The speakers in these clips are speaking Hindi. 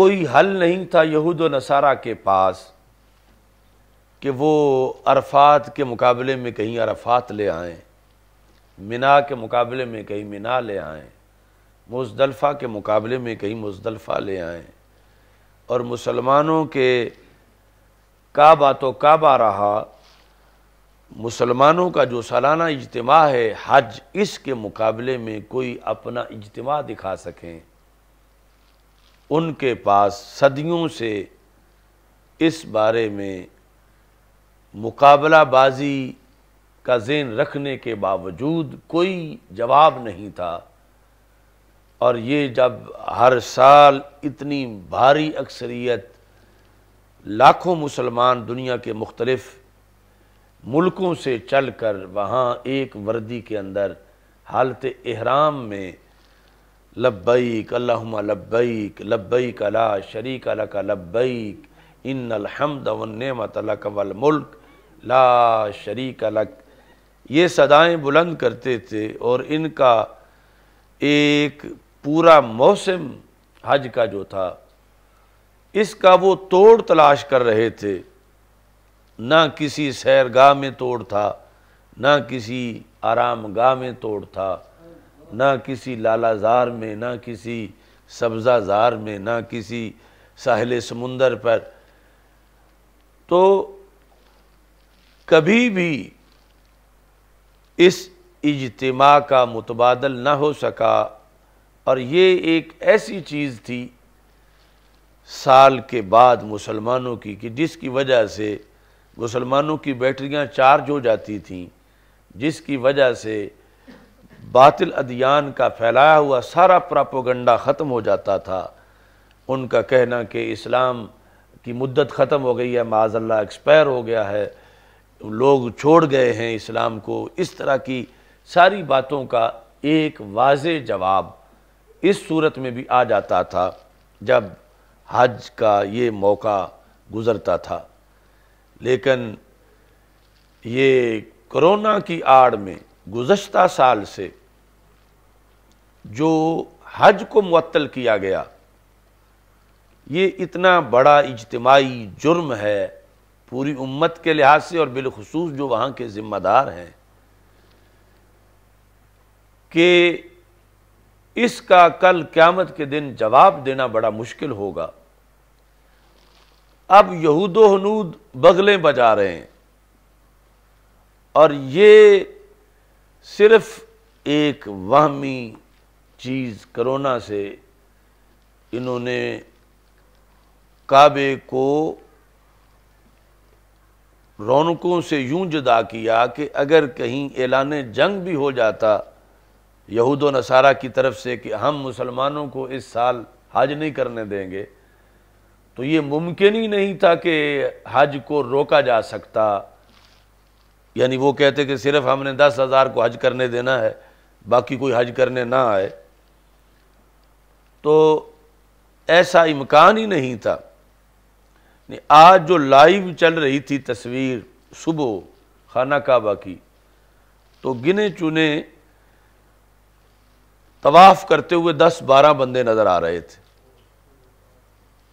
कोई हल नहीं था यहूद व नसारा के पास कि वो अरफात के मुकाबले में कहीं अरफात ले आएं मिना के मुकाबले में कहीं मिना ले आएं मुजदलफ़ा के मुकाबले में कहीं मुजदलफ़ा ले आएं और मुसलमानों के काबा तो काबा रहा मुसलमानों का जो सालाना इजतम है हज इसके मुकाबले में कोई अपना इजतमा दिखा सकें उनके पास सदियों से इस बारे में मुकाबलाबाजी का जेन रखने के बावजूद कोई जवाब नहीं था और ये जब हर साल इतनी भारी अक्सरियत लाखों मुसलमान दुनिया के मुख्तलफ़ मुल्कों से चल कर वहाँ एक वर्दी के अंदर हालत एहराम में लब्बैक अल्लाहुम्मा लब्बैक लब्बैक ला शरीक लक लब्बैक हमद व नेमत लक वल मुल्क ला शरीक लक ये सदाएं बुलंद करते थे और इनका एक पूरा मौसम हज का जो था इसका वो तोड़ तलाश कर रहे थे ना किसी सैरगाह में तोड़ था ना किसी आराम गाह में तोड़ था ना किसी लालाजार में ना किसी सब्ज़ा जार में ना किसी साहिल समुंदर पर तो कभी भी इस इजतमा का मुतबादल ना हो सका और ये एक ऐसी चीज़ थी साल के बाद मुसलमानों की कि जिसकी वजह से मुसलमानों की बैटरियां चार्ज हो जाती थीं जिसकी वजह से बातिल अदियान का फैलाया हुआ सारा प्रापोगंडा ख़त्म हो जाता था उनका कहना कि इस्लाम की मुद्दत ख़त्म हो गई है माजल्ला एक्सपायर हो गया है लोग छोड़ गए हैं इस्लाम को इस तरह की सारी बातों का एक वाज जवाब इस सूरत में भी आ जाता था जब हज का ये मौका गुज़रता था लेकिन ये कोरोना की आड़ में गुज्त साल से जो हज को मुअत्तल किया गया ये इतना बड़ा इजतमाही जुर्म है पूरी उम्मत के लिहाज से और बिलखसूस जो वहाँ के ज़िम्मेदार हैं कि इसका कल क़्यामत के दिन जवाब देना बड़ा मुश्किल होगा अब यहूदो हनूद बगलें बजा रहे हैं और ये सिर्फ एक वहमी चीज़ करोना से इन्होंने काबे को रौनकों से यूं जुदा किया कि अगर कहीं ऐलान जंग भी हो जाता यहूद नसारा की तरफ से कि हम मुसलमानों को इस साल हज नहीं करने देंगे तो ये मुमकिन ही नहीं था कि हज को रोका जा सकता यानी वो कहते कि सिर्फ हमने दस हज़ार को हज करने देना है बाकी कोई हज करने ना आए तो ऐसा इम्कान ही नहीं था नहीं आज जो लाइव चल रही थी तस्वीर सुबह खाना काबा की तो गिने चुने तवाफ़ करते हुए दस बारह बंदे नज़र आ रहे थे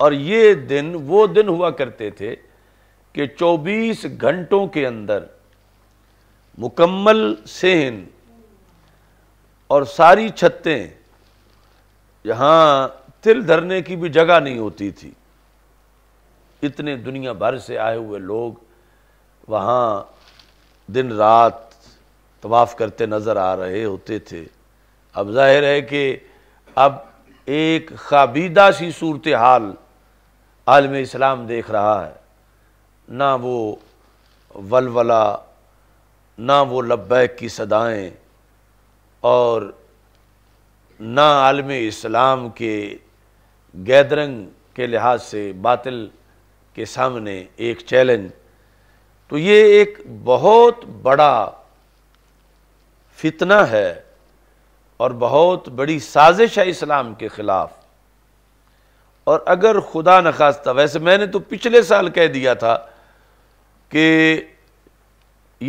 और ये दिन वो दिन हुआ करते थे कि चौबीस घंटों के अंदर मुकम्मल सेहन और सारी छतें यहां तिल धरने की भी जगह नहीं होती थी इतने दुनिया भर से आए हुए लोग वहाँ दिन रात तवाफ़ करते नज़र आ रहे होते थे अब जाहिर है कि अब एक खाबीदा सी सूरत हाल आलम इस्लाम देख रहा है ना वो वलवला ना वो लब्बैक की सदाएं और ना आलम इस्लाम के गैदरंग के लिहाज से बातिल के सामने एक चैलेंज तो ये एक बहुत बड़ा फितना है और बहुत बड़ी साजिश है इस्लाम के ख़िलाफ़ और अगर खुदा नखास्ता वैसे मैंने तो पिछले साल कह दिया था कि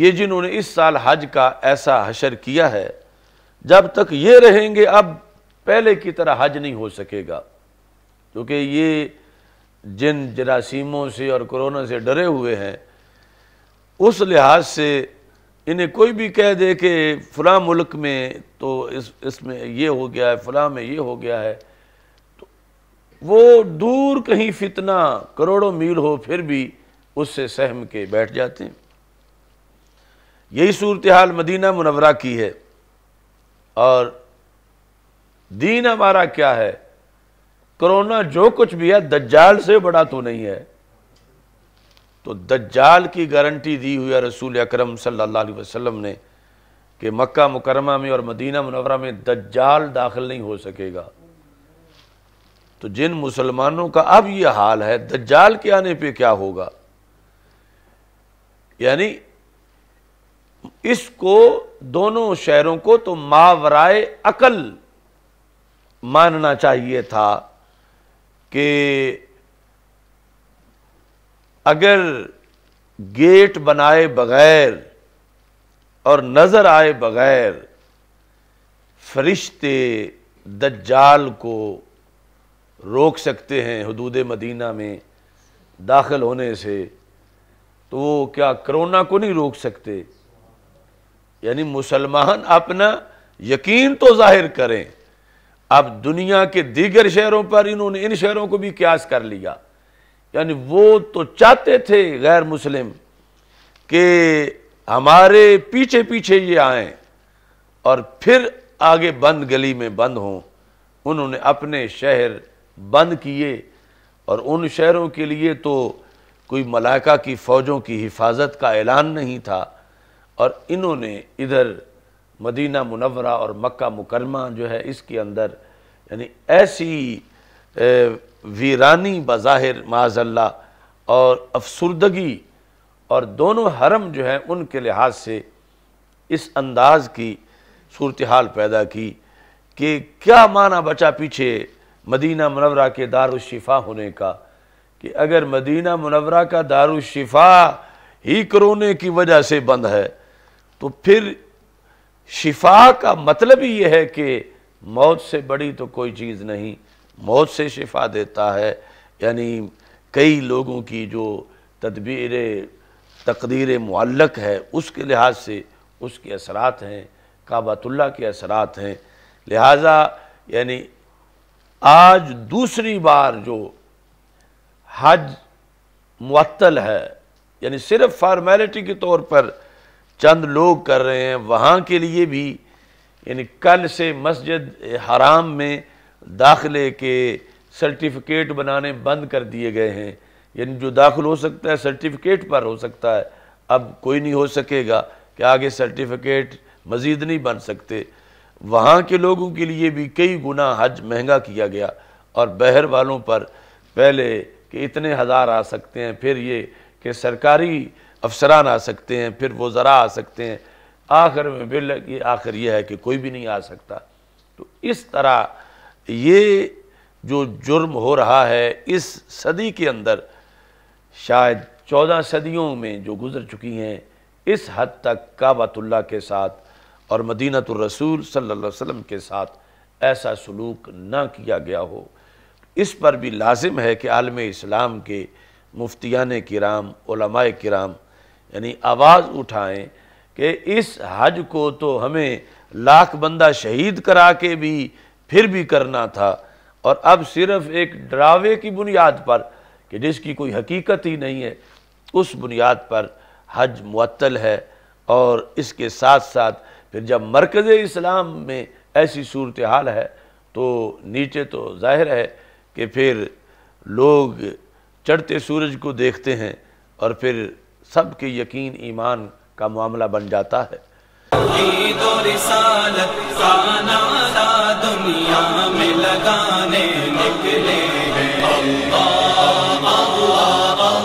ये जिन्होंने इस साल हज का ऐसा हशर किया है जब तक ये रहेंगे अब पहले की तरह हज नहीं हो सकेगा क्योंकि ये जिन जरासीमों से और कोरोना से डरे हुए हैं उस लिहाज से इन्हें कोई भी कह दे कि फ़लाँ मुल्क में तो इस इसमें ये हो गया है फ़लाँ में ये हो गया है तो वो दूर कहीं फितना करोड़ों मील हो फिर भी उससे सहम के बैठ जाते हैं यही सूरत हाल मदीना मुनवरा की है और दीन हमारा क्या है कोरोना जो कुछ भी है दज्जाल से बड़ा तो नहीं है तो दज्जाल की गारंटी दी हुई है रसूल अकरम सल्लल्लाहु अलैहि वसल्लम ने कि मक्का मुकरमा में और मदीना मुनवरा में दज्जाल दाखिल नहीं हो सकेगा तो जिन मुसलमानों का अब यह हाल है दज्जाल के आने पे क्या होगा यानी इसको दोनों शहरों को तो मावराए अकल मानना चाहिए था कि अगर गेट बनाए बगैर और नज़र आए बगैर फरिश्ते दज्जाल को रोक सकते हैं हदूद मदीना में दाखिल होने से तो वो क्या करोना को नहीं रोक सकते यानी मुसलमान अपना यकीन तो जाहिर करें अब दुनिया के दीगर शहरों पर इन्होंने इन शहरों को भी क्यास कर लिया यानी वो तो चाहते थे गैर मुस्लिम कि हमारे पीछे पीछे ये आए और फिर आगे बंद गली में बंद हों उन्होंने अपने शहर बंद किए और उन शहरों के लिए तो कोई मलाका की फ़ौजों की हिफाजत का ऐलान नहीं था और इन्होंने इधर मदीना मुनवरा और मक्का मुकरमा जो है इसके अंदर यानी ऐसी वीरानी बज़ाहिर माजल्ला और अफसरदगी और दोनों हरम जो हैं उनके लिहाज से इस अंदाज की सूरत हाल पैदा की कि क्या माना बचा पीछे मदीना मुनवरा के दारुशिफ़ा होने का कि अगर मदीना मुनवरा का दारुशिफ़ा ही करोने की वजह से बंद है तो फिर शिफा का मतलब ही यह है कि मौत से बड़ी तो कोई चीज़ नहीं मौत से शिफा देता है यानी कई लोगों की जो तदबीर तकदीर मल्लक है उसके लिहाज से उसके असरात हैं काबतुल्ला के असरात हैं लिहाजा यानी आज दूसरी बार जो हज मअतल है यानी सिर्फ फार्मेलिटी के तौर पर चंद लोग कर रहे हैं वहाँ के लिए भी यानी कल से मस्जिद हराम में दाखिले के सर्टिफिकेट बनाने बंद कर दिए गए हैं यानी जो दाखिल हो सकता है सर्टिफिकेट पर हो सकता है अब कोई नहीं हो सकेगा कि आगे सर्टिफिकेट मज़ीद नहीं बन सकते वहाँ के लोगों के लिए भी कई गुना हज महंगा किया गया और बहर वालों पर पहले कि इतने हज़ार आ सकते हैं फिर ये कि सरकारी अफसरान आ सकते हैं फिर वो ज़रा आ सकते हैं आखिर में बिल ये आखिर यह है कि कोई भी नहीं आ सकता तो इस तरह ये जो जुर्म हो रहा है इस सदी के अंदर शायद चौदह सदियों में जो गुज़र चुकी हैं इस हद तक काबातुल्ला के साथ और मदीनतरसूल सल्ला वसम के साथ ऐसा सलूक ना किया गया हो इस पर भी लाजिम है कि आलम इस्लाम के मुफ्तियान कराम कराम यानी आवाज़ उठाएं कि इस हज को तो हमें लाख बंदा शहीद करा के भी फिर भी करना था और अब सिर्फ एक डरावे की बुनियाद पर कि जिसकी कोई हकीकत ही नहीं है उस बुनियाद पर हज मुअत्तल है और इसके साथ साथ फिर जब मरकज़ इस्लाम में ऐसी सूरत हाल है तो नीचे तो जाहिर है कि फिर लोग चढ़ते सूरज को देखते हैं और फिर सब के यकीन ईमान का मामला बन जाता है दुनिया में लगाने निकले